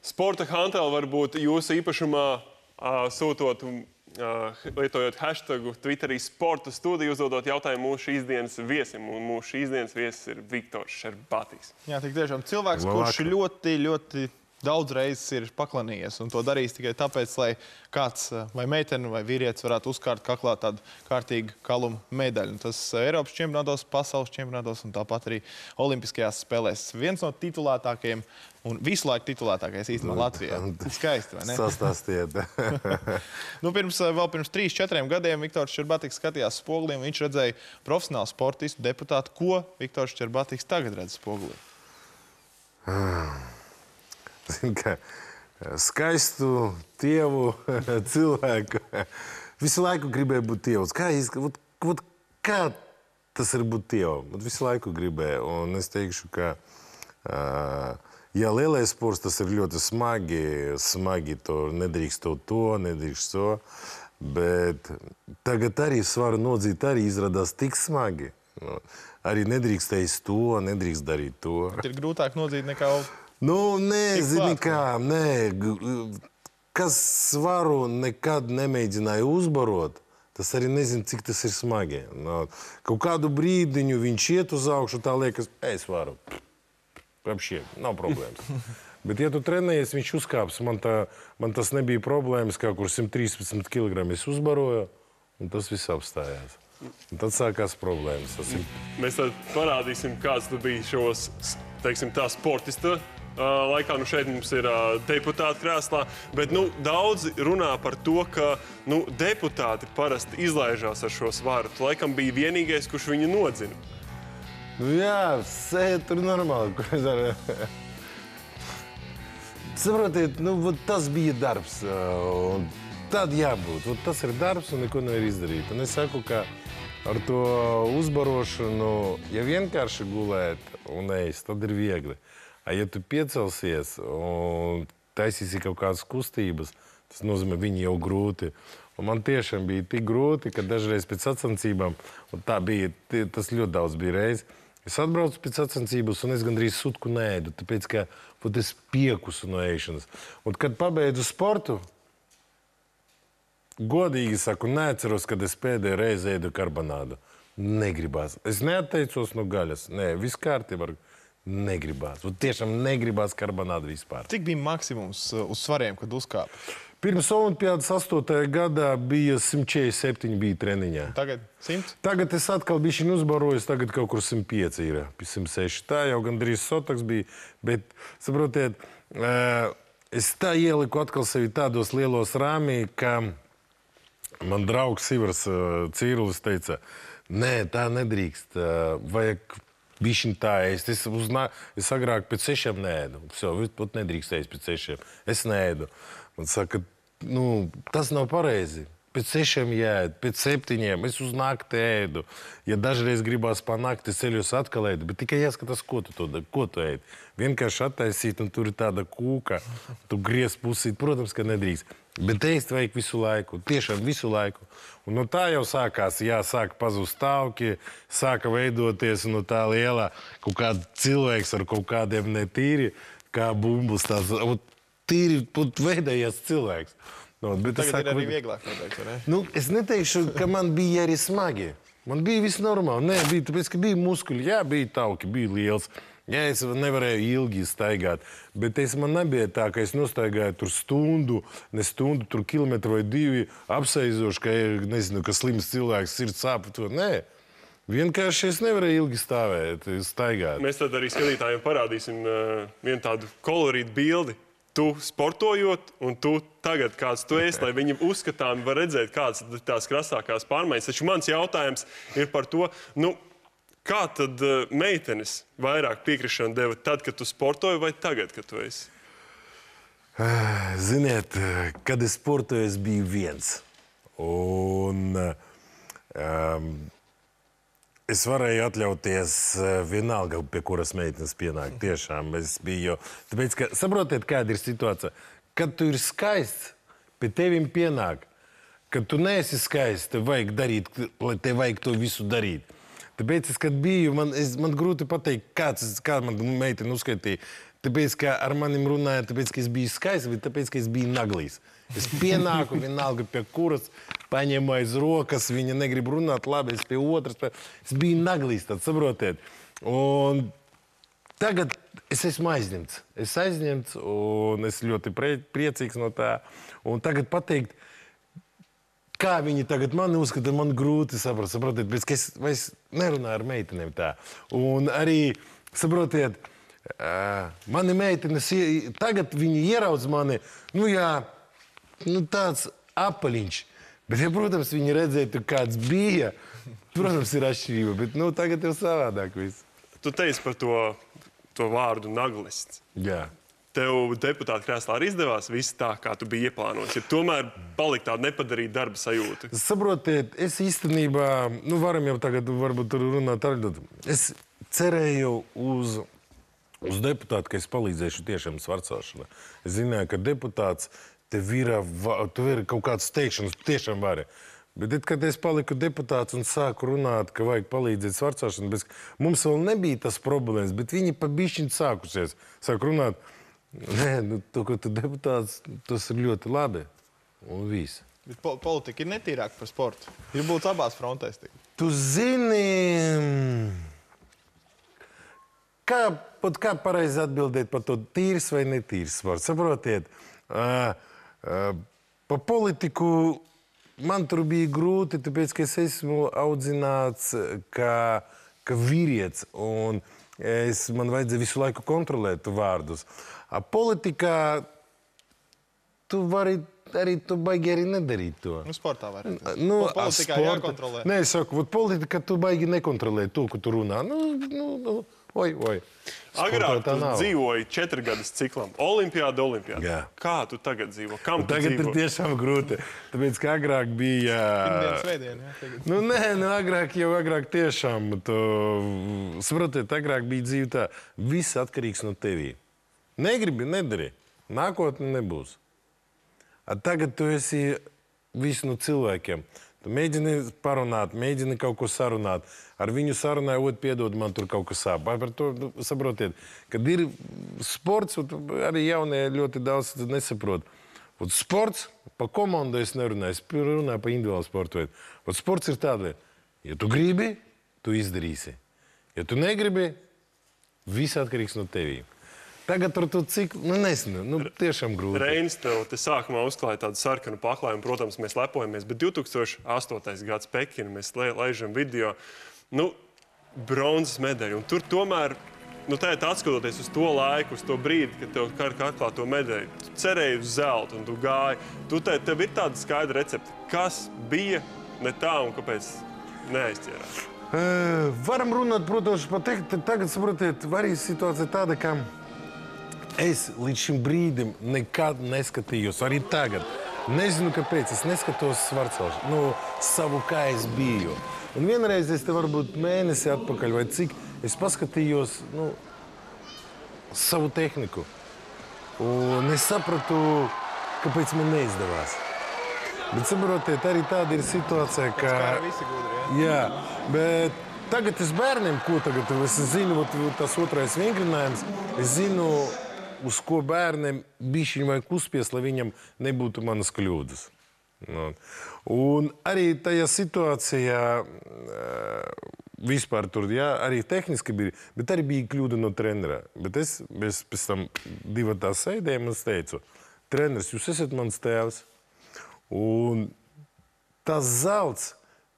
Sporta hantela var būt jūsu īpašumā, sūtot un lietojot hashtagu Twitterī sporta studiju, uzdodot jautājumu mūsu šīsdienas viesim. Un mūsu šīsdienas viesis ir Viktors Šerbatīs. Jā, tik tiešām cilvēks, Labāk. kurš ļoti, ļoti daudz reizes ir paklanījies. Un to darīs tikai tāpēc, lai kāds eh, vai meitene vai vīrietis varētu uzkārt kaklā tādu kārtīgu kalumu medaļu. Un tas eh, Eiropas čempionātos, pasaules čempionātos un tāpat arī olimpiskajās spēlēs. Viens no titulētākajiem Un visu laiku titulētākais īstenībā Latvijā. Skaisti, vai ne? Sastāstiet. nu, pirms, eh, vēl pirms 3-4 gadiem Viktors Čerbatiks skatījās spogulī, un viņš redzēja profesionālu sportistu deputātu. Ko Viktors Čerbatiks tagad redz spogulī? kā skaistu, tievu cilvēku. Visu laiku gribēju būt tievs. Kā, vat, vat, kā tas ir būt tievam? Vat visu laiku gribēju. Un es teikšu, ka, ja lielais sports tas ir ļoti smagi, smagi tur nedrīkst to, to nedrīkst to. Bet tagad arī svaru nodzīt arī izrādās tik smagi. Nu, arī nedrīkstējas to, nedrīkst darīt to. Bet ir grūtāk nodzīt nekā Nu, nē, zini kā, nē, kas svaru nekad nemēģināja uzbarot. Tas arī nezinu, cik tas ir smagi. No, kaut kādu brīdiņu viņš iet uz augšu, tā liekas, es varu. Вообще, nav problēmas. Bet, ja tu trenējies, viņš uzkāps. Man, tā, man tas nebija problēmas, kā kur 113 kg es uzbaroju, un tas viss apstājās. Un tad sākās problēmas. Tas ir... Mēs tad parādīsim, kāds tu biji šos, teiksim, tā sportista laikā. Nu, šeit mums ir uh, deputāta krēslā. Bet nu, daudzi runā par to, ka nu, deputāti parasti izlaižās ar šo svaru. Tu laikam bija vienīgais, kurš viņu nodzina. Nu, jā, sēdi tur normāli. Ko es varu? Saprotiet, nu, tas bija darbs. Un tad jābūt. Un tas ir darbs un neko nevar izdarīt. Un es saku, ka ar to uzbarošanu, ja vienkārši gulēt un ēst, tad ir viegli ja tu piecelsies un taisīsi kaut kādas kustības, tas nozīmē, viņi jau grūti. Un man tiešām bija tik grūti, ka dažreiz pēc sacensībām, un tā bija, tas ļoti daudz bija reizes, es atbraucu pēc sacensības, un es gandrīz sutku nēdu, tāpēc, ka būt, es piekusu no ēšanas. Un kad pabeidzu sportu, godīgi saku, neatceros, kad es pēdējo reizi ēdu karbonādu. Negribās. Es neatteicos no gaļas. Nē, viss kārtībā. Var negribās. Un tiešām negribās karbonādu vispār. Cik bija maksimums eh, uz svariem, kad uzkāpa? Pirms Olimpijas 8. gadā bija 147 bija treniņā. Tagad 100? Tagad es atkal biju uzbarojis, tagad kaut kur 105 ir, 106. Tā jau gandrīz sotaks bija, bet saprotiet, eh, es tā ieliku atkal sevi tādos lielos rāmī, ka man draugs Ivars eh, Cīrulis teica, nē, tā nedrīkst, vajag bišķiņ tā ēst. Es, uznā, es agrāk pēc sešiem nēdu. Visu, pat nedrīkstēju pēc sešiem. Es nēdu. Man saka, nu, tas nav pareizi. Pēc sešiem jēdu, pēc septiņiem es uz naktī ēdu. Ja dažreiz gribās panākt, es ceļos atkal ēdu, bet tikai jāskatās, ko tu, to, ko tu ēdi. Vienkārši attaisīt, un tur ir tāda kūka, tu griez pusīt. Protams, ka nedrīkst. Bet ēst vajag visu laiku, tiešām visu laiku. Un no tā jau sākās, jā, sāka pazust stāvokļi, sāka veidoties no tā liela kaut kāda cilvēks ar kaut kādiem netīri, kā bumbas tās, un tīri pat veidējies cilvēks. No, nu, bet Tagad saku, ir arī vieglāk noteikti, vai ne? Nu, es neteikšu, ka man bija arī smagi. Man bija viss normāli. Nē, bija, tāpēc, ka bija muskuļi, jā, bija tauki, bija liels. Ja es nevarēju ilgi staigāt, bet es man nebija tā, ka es nostaigāju tur stundu, ne stundu, tur kilometru vai divi apsaizošu, ka, nezinu, ka slims cilvēks ir sāpju. Nē, Vienkārši es nevarēju ilgi stāvēt, staigāt. Mēs tad arī skatītājiem parādīsim uh, vienu tādu kolorītu bildi. Tu sportojot, un tu tagad, kāds tu esi, lai viņam uzskatām, var redzēt, kādas tās krasākās pārmaiņas. Taču mans jautājums ir par to, nu, Kā tad eh, meitenes vairāk piekrišanu deva tad, kad tu sportoji, vai tagad, kad tu esi? Ziniet, eh, kad es sportoju, es biju viens. Un um, es varēju atļauties vienalga, pie kuras meitenes pienāk. Tiešām es biju. Tāpēc, ka saprotiet, kāda ir situācija. Kad tu ir skaists, pie tevim pienāk. Kad tu neesi skaists, tev vajag darīt, lai tev vajag to visu darīt. Tāpēc, kad biju, man, es, man grūti pateikt, kāds, kā man meitene uzskaitīja. Tāpēc, ka ar maniem runāja, tāpēc, ka es biju skaists, bet tāpēc, ka es biju naglīs. Es pienāku vienalga pie kuras, paņēmu aiz rokas, viņa negrib runāt, labi, es pie otras. Pie... Es biju naglīs, tad saprotiet. Un tagad es esmu aizņemts. Es aizņemts un es ļoti priecīgs no tā. Un tagad pateikt, kā viņi tagad mani uzskata, man grūti saprast, saprotiet, bet es, es nerunāju ar meitenēm tā. Un arī, saprotiet, uh, mani meitenes, tagad viņi ieraudz mani, nu jā, nu tāds apaļiņš. Bet, ja, protams, viņi redzētu, kāds bija, protams, ir atšķirība, bet nu tagad jau savādāk viss. Tu teici par to, to vārdu naglists. Jā tev deputāta krēslā arī izdevās viss tā, kā tu biji ieplānojis? Ja tomēr palika tāda nepadarīta darba sajūta. Saprotiet, es īstenībā, nu varam jau tagad varbūt runāt ar ļoti. Es cerēju uz, uz deputātu, ka es palīdzēšu tiešām svarcelšanā. Es zināju, ka deputāts tev ir, tev ir kaut kāds teikšanas, tu tiešām vari. Bet, it, kad es paliku deputāts un sāku runāt, ka vajag palīdzēt svarcelšanai, mums vēl nebija tas problēmas, bet viņi pa bišķiņu sākusies. Sāk runāt, ka Nē, nu, to, ko tu deputāts, tas ir ļoti labi. Un viss. Bet po politika ir netīrāka par sportu. Ir būt abās frontēs. Tik. Tu zini, kā, pat kā pareizi atbildēt par to tīrs vai netīrs sports. Saprotiet, uh, uh, pa politiku man tur bija grūti, tāpēc, ka es esmu audzināts kā, kā vīrietis. Un Es, man vajadzēja visu laiku kontrolēt vārdus. A politikā tu vari arī tu baigi arī nedarīt to. Nu, sportā var arī. Nu, politikā sporta... jākontrolē. Nē, es saku, politikā tu baigi nekontrolē to, ko tu runā. Nu, nu, nu. Oi, oi. Agrāk tu dzīvoji četri gadus ciklam. Olimpiāda, olimpiāda. Jā. Kā tu tagad dzīvo? Kam tu tagad dzīvo? ir tiešām grūti. Tāpēc, ka agrāk bija... Pirmdienas vēdien, jā? Tagad. Nu, nē, nu, agrāk jau agrāk tiešām. Tu... Saprotiet, agrāk bija dzīve tā. Viss atkarīgs no tevī. Negribi, nedari. Nākotne nebūs. A tagad tu esi visu no cilvēkiem. Mēģini parunāt, mēģini kaut ko sarunāt. Ar viņu sarunāju, otru piedod, man tur kaut kas sāp. Par to nu, saprotiet, kad ir sports, arī jaunie ļoti daudz nesaprot. Un sports, pa komandu es nerunāju, es runāju par individuālu sportu veidu. Un sports ir tāda lieta, ja tu gribi, tu izdarīsi. Ja tu negribi, viss atkarīgs no tevīm. Tagad tur tur cik, nu nezinu, nu tiešām grūti. Reinis tev te sākumā uzklāja tādu sarkanu paklājumu, protams, mēs lepojamies, bet 2008. gads Pekina, mēs laižam video, nu, bronzas medaļu, un tur tomēr nu, tēt, atskatoties uz to laiku, uz to brīdi, kad tev karka atklāja to medaļu, tu cerēji uz zeltu un tu gāji. Tu tēt, tev ir tāda skaidra recepte, kas bija ne tā un kāpēc neaizķērās? E, varam runāt, protams, pateikt, tagad saprotiet, arī situācija tāda, ka es līdz šim brīdim nekad neskatījos, arī tagad. Nezinu, kāpēc es neskatos svarcelšu, nu, savu, kā es biju. Un vienreiz es te varbūt mēnesi atpakaļ vai cik, es paskatījos, nu, savu tehniku. Un es sapratu, kāpēc man neizdevās. Bet saprotiet, arī tāda ir situācija, ka... Kā visi gudri, jā? Jā, bet tagad es bērniem, ko tagad es zinu, tas otrais vingrinājums, es zinu, uz ko bērniem bišķiņ vai kuspies, lai viņam nebūtu manas kļūdas. Un, un arī tajā situācijā eh, vispār tur, jā, arī tehniski bija, bet arī bija kļūda no trenera. Bet es, es pēc tam divu tā sēdēju, un es teicu, treneris, jūs esat mans tēvs. Un tas zelts,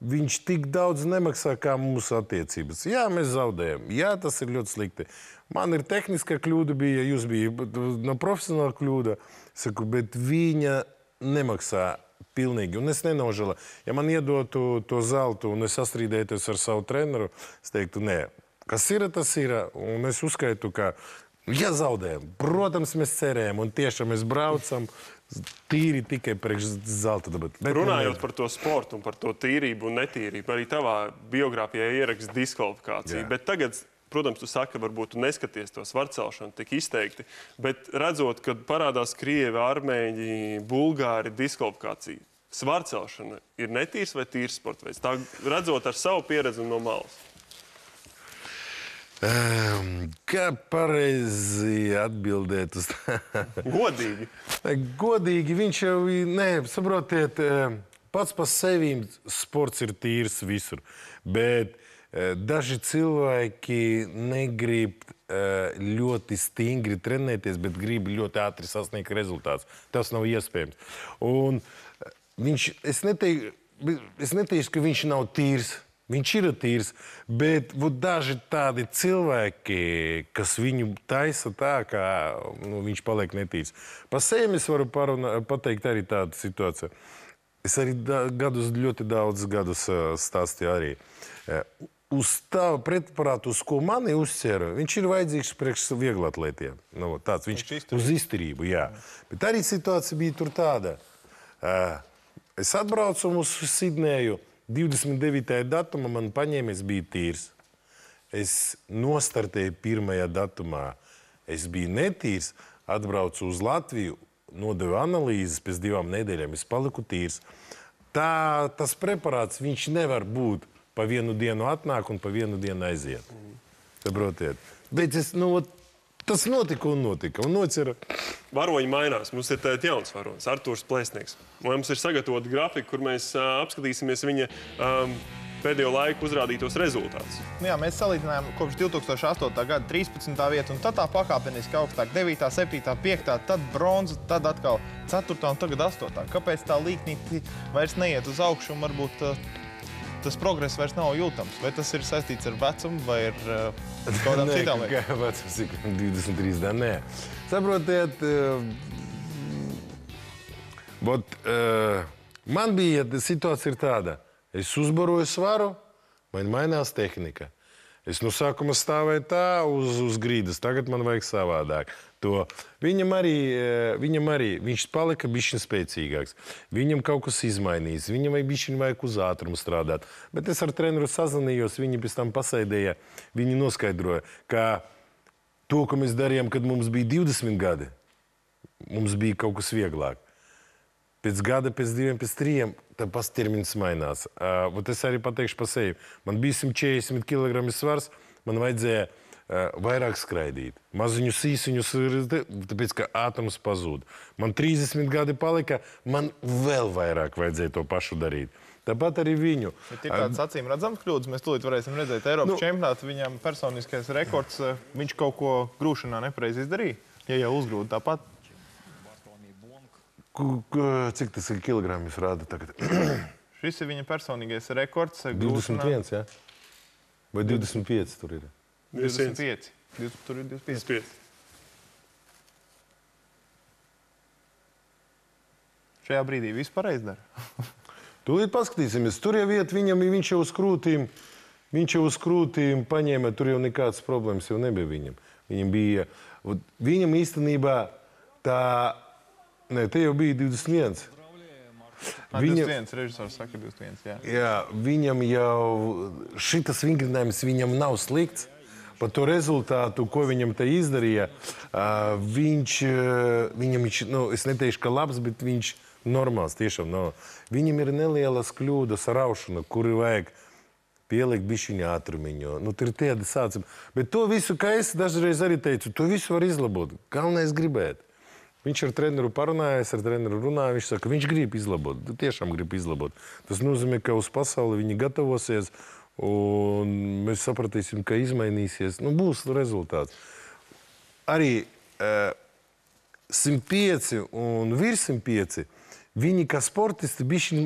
Viņš tik daudz nemaksā, kā mūsu attiecības. Jā, mēs zaudējam. Jā, tas ir ļoti slikti. Man ir tehniska kļūda, bija, jūs bijat uh, no profesionāla kļūda. Saku, bet viņa nemaksā pilnīgi. Un es nenožēloju. Ja man iedotu to zeltu un es sastrīdētos ar savu treneru, es teiktu, nē, kas ir, tas ir. Un es uzskaitu, ka Ja zaudējam, protams, mēs cerējām, un tiešām mēs braucam tīri tikai priekš zelta dabas. Nu, Runājot par to sportu un par to tīrību un netīrību, arī tavā biogrāfijā ieraksts diskvalifikācija. Bet tagad Protams, tu saki, varbūt tu neskaties to svarcelšanu tik izteikti, bet redzot, kad parādās Krievi, Armēņi, Bulgāri, diskvalifikācija, svarcelšana ir netīrs vai tīrs sports veids? Tā redzot ar savu pieredzi no malas. Ehm, Kā pareizi atbildēt uz tā? Godīgi. Godīgi viņš jau, nē, saprotiet, ehm, pats par sevi sports ir tīrs visur. Bet eh, daži cilvēki negrib eh, ļoti stingri trenēties, bet grib ļoti ātri sasniegt rezultātus. Tas nav iespējams. Un eh, viņš, es neteiktu, es neteikšu, ka viņš nav tīrs. Viņš ir tīrs, bet daži tādi cilvēki, kas viņu taisa tā, ka nu, viņš paliek netīrs. Pa sevi es varu parunā, pateikt arī tādu situāciju. Es arī da, gadus, ļoti daudz gadus stāstīju arī. Uz tā pretparātu, uz ko mani uzsver, viņš ir vajadzīgs priekš vieglatlētiem. Nu, tāds viņš ir uz izturību, jā. Bet arī situācija bija tur tāda. Es atbraucu uz Sidneju. 29. datumā man paņēmis bija tīrs. Es nostartēju pirmajā datumā. Es biju netīrs, atbraucu uz Latviju, nodevu analīzes, pēc divām nedēļām es paliku tīrs. Tā, tas preparāts, viņš nevar būt pa vienu dienu atnāk un pa vienu dienu aiziet. Saprotiet? Bet es, nu, ot, Tas notika un notika. Un nocira. Varoņi mainās. Mums ir tāds eh, jauns varonis, Artūrs Plēsnieks. Mums ir sagatavota grafika, kur mēs uh, apskatīsimies viņa um, pēdējo laiku uzrādītos rezultātus. Nu jā, mēs salīdzinājām kopš 2008. gada 13. vietu, un tad tā pakāpeniski augstāk - 9., 7., 5., tad bronza, tad atkal 4. un tagad 8. Kāpēc tā līknīti vairs neiet uz augšu un varbūt uh, tas progress vairs nav jūtams. Vai tas ir saistīts ar vecumu vai ar uh, kādām citām lietām? Nē, vecums ir 23, da nē. Saprotiet, uh, eh, bot, uh, eh, man bija situācija ir tāda. Es uzbaroju svaru, man mainās tehnika. Es no nu sākuma stāvēju tā uz, uz grīdas, tagad man vajag savādāk to. Viņam arī, eh, viņam arī viņš palika bišķiņ spēcīgāks. Viņam kaut kas izmainījis, viņam vai bišķiņ vajag uz ātrumu strādāt. Bet es ar treneru sazinījos, viņi pēc tam pasaidēja, viņi noskaidroja, ka to, ko mēs darījām, kad mums bija 20 gadi, mums bija kaut kas vieglāk. Pēc gada, pēc diviem, pēc trijiem tā pats termins mainās. Uh, es arī pateikšu par sevi. Man bija 140 kg svars, man vajadzēja uh, vairāk skraidīt. Maziņu sīsiņu sirdi, tāpēc, ka ātrums pazūd. Man 30 gadi palika, man vēl vairāk vajadzēja to pašu darīt. Tāpat arī viņu. Bet ir tāds acīm redzams kļūdas. Mēs tūlīt varēsim redzēt Eiropas nu, čempionātu. Viņam personiskais rekords, э, viņš kaut ko grūšanā nepareizi izdarīja. Ja jau uzgrūda tāpat. Cik tas ir kilogrammi jūs rāda tagad? Šis ir viņa personīgais rekords. Э, grūšanā. 21, jā? Ja? Vai 25 tur ir? 25. 25. Tur ir 25. 25. Šajā brīdī viss pareizi dara. Tūlīt paskatīsimies. Tur jau iet viņam, viņš jau uz krūtīm, viņš jau uz krūtīm paņēma, tur jau nekādas problēmas jau nebija viņam. Viņam bija, viņam īstenībā tā, ne, te jau bija 21. Viņam, 21, režisors saka 21, jā. Jā, viņam jau, šitas vingrinājums viņam nav slikts par to rezultātu, ko viņam te izdarīja. Uh, viņš, viņam viņš, nu, es neteikšu, ka labs, bet viņš normāls tiešām nav. Viņam ir nelielas kļūdas ar raušanu, kuri vajag pielikt bišķiņu ātrumiņu. Nu, tur ir tādi sācumi. Bet to visu, kā es dažreiz arī teicu, to visu var izlabot. Galvenais gribēt. Viņš ar treneru parunājās, ar treneru runāja. Viņš saka, viņš grib izlabot. Tiešām grib izlabot. Tas nozīmē, ka uz pasauli viņi gatavosies. Un mēs sapratīsim, ka izmainīsies, nu, būs rezultāts. Arī e, 105 un virs 105 viņi kā sportisti bišķi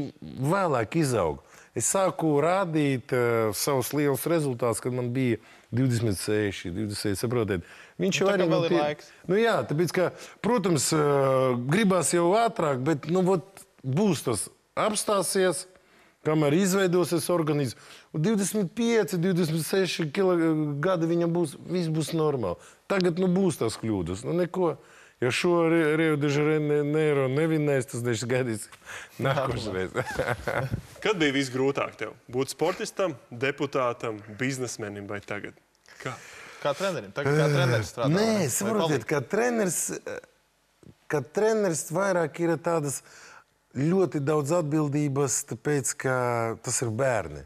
vēlāk izaug. Es sāku rādīt uh, savus lielus rezultātus, kad man bija 26, 27, saprotiet. Viņš nu, jau nu, arī vēl ir pie... laiks. Nu jā, tāpēc, ka, protams, uh, gribās jau ātrāk, bet, nu, vot, būs tas apstāsies, Kamēr izveidosies organizms, 25, 26 gadi viņam būs, viss būs normāli. Tagad nu būs tās kļūdas, nu neko. Ja šo Rievidežereneiro nevinēs, tas nešgaidīs nākošreiz. Kad bija visgrūtāk tev? Būt sportistam, deputātam, biznesmenim vai tagad? Kā? Kā trenerim? Tagad kā treneris strādā? Nē, saprotiet, kā treneris, eh, kā treneris vairāk ir tādas... Uh, ļoti daudz atbildības, tāpēc, ka tas ir bērni.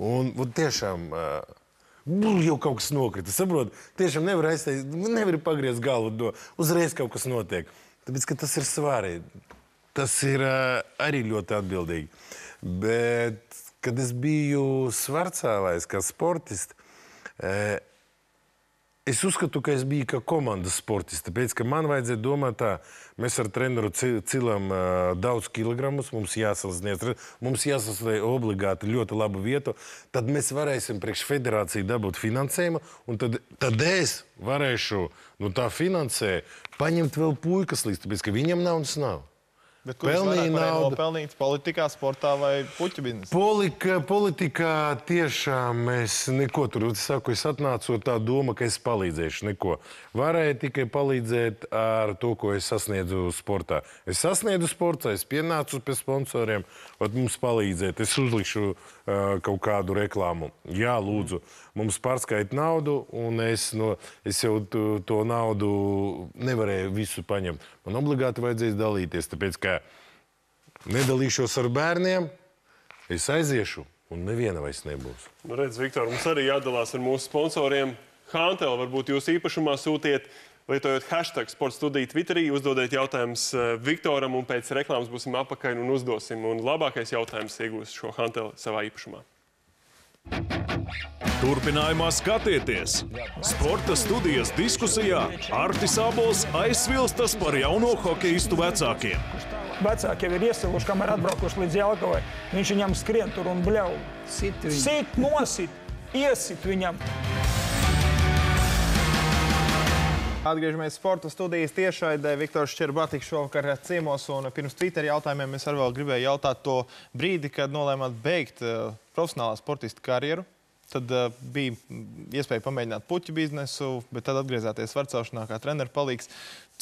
Un, un tiešām uh, Būs jau kaut kas nokrita. Saprotiet, tiešām nevar aizstāvēt, nevar pagriezt galvu. No. Uzreiz kaut kas notiek. Tāpēc, ka tas ir svarīgi. Tas ir uh, arī ļoti atbildīgi. Bet, kad es biju svarcēlājs, kā sportists, uh, Es uzskatu, ka es biju kā komandas sportists. Tāpēc man vajadzēja domāt, tā, mēs ar treneru cilām uh, daudz kilogramus, mums jāsasniedz, mums jāsasniedz obligāti ļoti labu vietu. Tad mēs varēsim priekš federāciju dabūt finansējumu, un tad, tad es varēšu no nu, tā finansē paņemt vēl puikas līdz, tāpēc ka viņam naudas nav. Bet kur pelnīja naudu? Pelnīt politikā, sportā vai puķu biznesā? Polika, politikā tiešām es neko tur saku. Es atnācu ar tā doma, ka es palīdzēšu neko. Varēju tikai palīdzēt ar to, ko es sasniedzu sportā. Es sasniedzu sportā, es pienācu pie sponsoriem, vat mums palīdzēt. Es uzlikšu uh, kaut kādu reklāmu. Jā, lūdzu, mums pārskait naudu, un es, no, es jau to naudu nevarēju visu paņemt man obligāti vajadzēs dalīties. Tāpēc, ka nedalīšos ar bērniem, es aiziešu un neviena vairs nebūs. Nu, redz, Viktor, mums arī jādalās ar mūsu sponsoriem. Hantel, varbūt jūs īpašumā sūtiet, lietojot hashtag sports studiju Twitterī, uzdodiet jautājumus eh, Viktoram un pēc reklāmas būsim apakaļ un uzdosim. Un labākais jautājums iegūs šo Hantel savā īpašumā. Thank you. Turpinājumā skatieties! Sporta studijas diskusijā Artis Abols aizsvilstas par jauno hokeistu vecākiem. Vecāki jau ir iesiluši, kamēr atbraukuši līdz Jelgavai. Viņš viņam skrien tur un bļauj. Sit, Sit nosit, iesit viņam. Atgriežamies sporta studijas tiešraidē. Viktors Čerbatiks šovakar ciemos un pirms Twitter jautājumiem es arī vēl gribēju jautāt to brīdi, kad nolēmāt beigt eh, profesionālā sportista karjeru. Tad uh, bija iespēja pamēģināt puķu biznesu, bet tad atgriezāties varcāšanā kā treneru palīgs.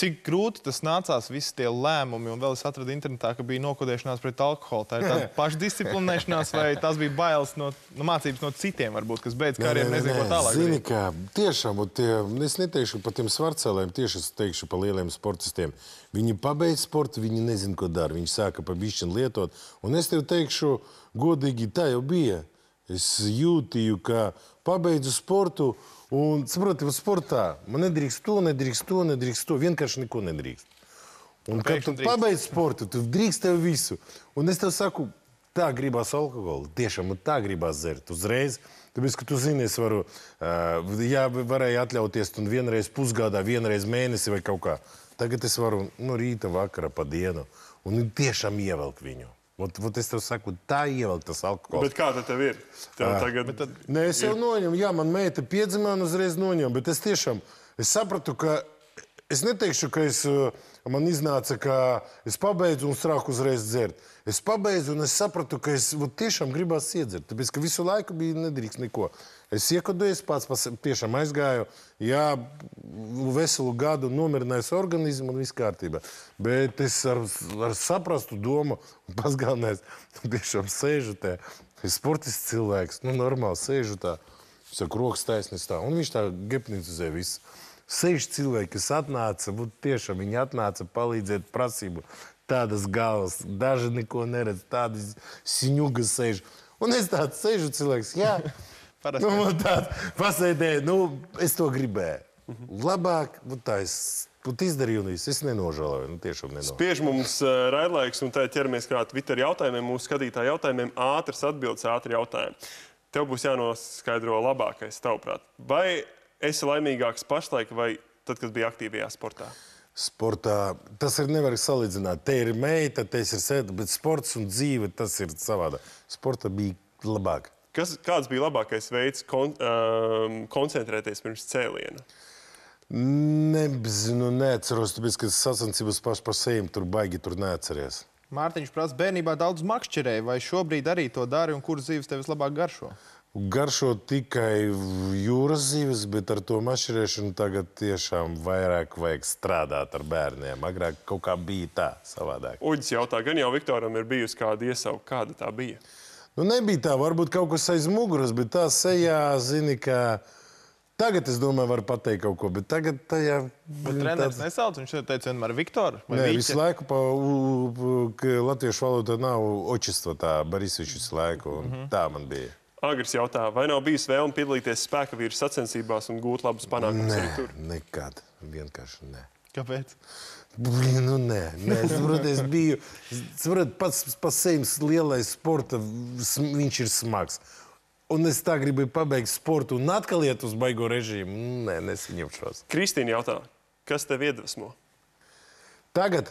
Cik grūti tas nācās, visi tie lēmumi, un vēl es atradu internetā, ka bija nokodēšanās pret alkoholu. Tā ir tāda pašdisciplinēšanās, vai tās bija bailes no, no mācības no citiem, varbūt, kas beidz karjeru, nezinu, ko tālāk. Zini, darīt. kā tiešām, un tie, nu, es neteikšu par tiem svarcēlēm, tieši es teikšu par lieliem sportistiem. Viņi pabeidz sportu, viņi nezin, ko dara. Viņi sāka pa bišķiņu lietot. Un es tev teikšu, godīgi, tā jau bija. Es jūtīju, ka pabeidzu sportu. Un, saprotiet, sportā man nedrīkst to, nedrīkst to, nedrīkst to. Vienkārši neko nedrīkst. Un, un kad tu pabeidz sportu, tu drīkst tev visu. Un es tev saku, tā gribas alkoholu. Tiešām tā gribas dzert uzreiz. Tāpēc, ka tu zini, es varu, uh, ja varēju atļauties un vienreiz pusgadā, vienreiz mēnesi vai kaut kā. Tagad es varu, nu, rīta, vakara, pa dienu. Un tiešām ievelkt viņu. Ot, ot es tev saku, tā ievelk tas alkohols. Bet kāda tev ir? Tev ah. tagad... tad... Nē, es jau noņemu, jā, man meita piedzimē un uzreiz noņemu, bet es tiešām es sapratu, ka es neteikšu, ka es, eh, man iznāca, ka es pabeidzu un strāku uzreiz dzert. Es pabeidzu un es sapratu, ka es ot, tiešām gribās iedzert, tāpēc, ka visu laiku bija nedrīkst neko. Es iekadējos pats, pats, tiešām aizgāju, jā, veselu gadu nomierinājis organismu un viss kārtībā. Bet es ar, ar saprastu domu, un pats galvenais, tiešām sēžu te, es sportists cilvēks, nu normāli sēžu tā, saku, rokas taisnes tā, un viņš tā gepnitizē visu. Seši cilvēki, kas atnāca, nu, tiešām viņi atnāca palīdzēt prasību. Tādas galvas, daži neko neredz, tādas siņugas sēž. Un es tāds sēžu cilvēks, jā. Parasti. Nu, man tāds pasēdēja, nu, es to gribēju. Mhm. Labāk, nu, tā es Pat izdarīju, un es nenožēloju. Nu, tiešām nenožēloju. Spiež mums uh, raidlaiks, un tā ķeramies klāt Twitter jautājumiem, mūsu skatītāju jautājumiem. Ātras atbildes, ātri jautājumi. Tev būs jānoskaidro labākais, tavuprāt. Vai esi laimīgāks pašlaik vai tad, kad bija aktīvajā sportā? Sportā tas ir nevar salīdzināt. Te ir meita, te ir sēde, bet sports un dzīve tas ir savāda. Sporta bija labāk. Kas, kāds bija labākais veids kon, um, koncentrēties pirms cēliena? Nebzinu, neatceros, tāpēc, ka sacensības paši par sevi tur baigi tur neatceries. Mārtiņš prasa, bērnībā daudz makšķerēja, vai šobrīd arī to dari un kur zīves tev vislabāk garšo? Garšo tikai jūras zīves, bet ar to mašķirēšanu tagad tiešām vairāk vajag strādāt ar bērniem. Agrāk kaut kā bija tā savādāk. Uģis jautā, gan jau Viktoram ir bijusi kāda iesauka, kāda tā bija? Uh, Nu, nebija tā, varbūt kaut kas aiz muguras, bet tā sejā, zini, ka tagad, es domāju, var pateikt kaut ko, bet tagad tajā... Bet treneris tāds... nesauc, viņš teica vienmēr Viktor vai Nē, Viķe? visu laiku pa latviešu valodā nav očistva tā, Barisevičs visu laiku, un mm -hmm. tā man bija. Agris jautā, vai nav bijis vēlme piedalīties spēka vīru sacensībās un gūt labus panākumus arī tur? Nē, nekad. Vienkārši nē. Kāpēc? Blin, nu, nē, nē saprot, es biju. Saprot, pats par sevi lielais sporta, viņš ir smags. Un es tā gribēju pabeigt sportu un atkal iet uz baigo režīmu. Nē, nesaņemšos. Kristīna jautā, kas tev iedvesmo? Tagad?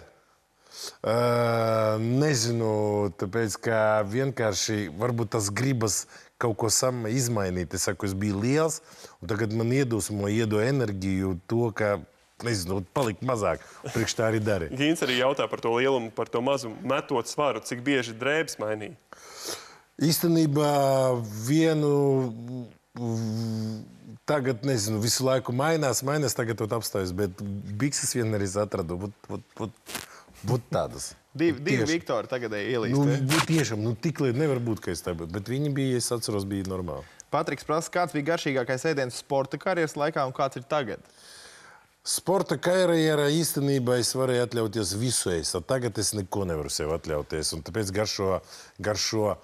Uh, nezinu, tāpēc ka vienkārši varbūt tas gribas kaut ko izmainīt. Es saku, es biju liels, un tagad man iedvesmo, iedo enerģiju to, ka nezinu, palikt mazāk. Priekš tā arī darīja. Gīns arī jautā par to lielumu, par to mazumu. Metot svaru, cik bieži drēbes mainīja? Īstenībā vienu. Tagad, nezinu, visu laiku mainās, mainās, tagad apstājas, bet bikses vienmēr atradu. Būt, būt, būt, būt tādas. Divi, divi Viktori tagadēji ielīst. Nu, eh? nu, tiešām, nu, tik lieta nevar būt, ka es tā biju, bet viņi bija, es atceros, bija normāli. Patriks prasa, kāds bija garšīgākais ēdiens sporta karjeras laikā un kāds ir tagad? Uh, Sporta karjerā īstenībā es varēju atļauties visu es, tagad es neko nevaru sev atļauties. Un tāpēc garšo, garšo,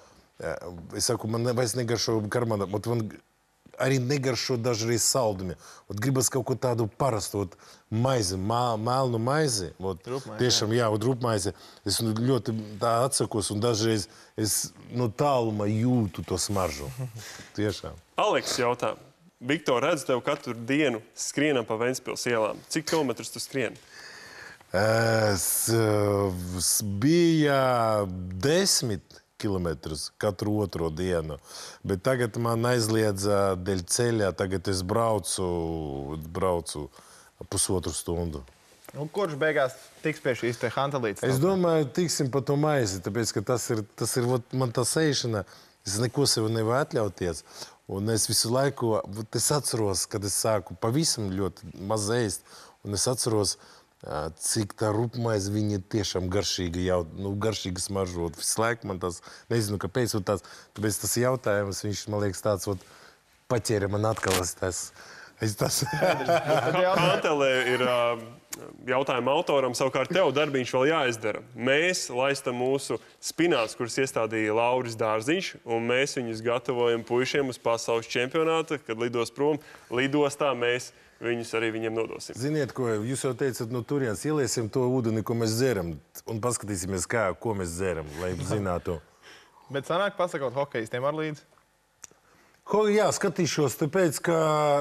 eh, es saku, man vairs negaršo garmana, вот man arī negaršo dažreiz saldumi. Вот gribas kaut ko tādu parastu, вот maizi, mā, melnu maizi, вот rūpmaize, tiešām, jā, вот rūpmaizi. Es nu, ļoti tā atsakos un dažreiz es no tāluma jūtu to smaržu. Tiešām. Aleks jautā, Viktor, redzu tevi katru dienu skrienam pa Ventspils ielām. Cik kilometrus tu skrieni? Es, es bija desmit kilometrus katru otro dienu. Bet tagad man aizliedza dēļ ceļā. Tagad es braucu, braucu pusotru stundu. Un nu, kurš beigās tiks pie šīs hantelītes? Es domāju, tiksim pa to maizi, tāpēc, ka tas ir, tas ir vat, man tā sēšana. Es neko sev nevaru atļauties. Un es visu laiku es atceros, kad es sāku pavisam ļoti mazais, un es atceros, cik tā rupmaize viņa tiešām garšīga, jau nu, garšīga smaržot. Visu laiku man tas, nezinu, kāpēc, un tās, tāpēc tas jautājums, viņš man liekas tāds, ot, paķēra man atkal tas. Es Es tas Kantelē ir um, jautājuma autoram, savukārt tev darbiņš vēl jāizdara. Mēs laistam mūsu spinās, kuras iestādīja Lauris Dārziņš, un mēs viņus gatavojam puišiem uz pasaules čempionāta, kad lidos prom, lidostā mēs viņus arī viņiem nodosim. Ziniet, ko jūs jau teicat, no nu, turienes ieliesim to ūdeni, ko mēs dzeram, un paskatīsimies, kā, ko mēs dzeram, lai zinātu. Bet sanāk pasakot hokejistiem ar līdzi? Ko jā, skatīšos, tāpēc, ka,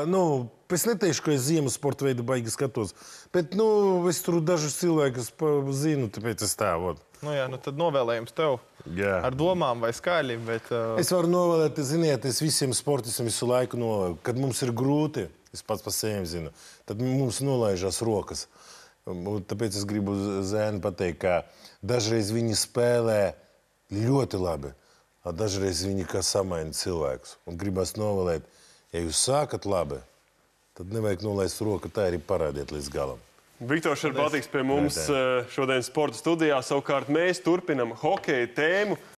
nu, es neteikšu, ka es ziemas sporta veidu baigi skatos, bet, nu, es tur dažus cilvēkus zinu, tāpēc es tā, vod. Nu jā, nu tad novēlējums tev jā. ar domām vai skaļiem, bet... Uh... Es varu novēlēt, ziniet, es visiem sportistam visu laiku novēlu, kad mums ir grūti, es pats pa sējiem zinu, tad mums nolaižās rokas. Un tāpēc es gribu Zēnu pateikt, ka dažreiz viņi spēlē ļoti labi dažreiz viņi kā samaina cilvēkus. Un gribas novēlēt, ja jūs sākat labi, tad nevajag nolaist roku, tā arī parādiet līdz galam. Viktors ir patīks pie mums Nē, šodien sporta studijā. Savukārt mēs turpinam hokeja tēmu.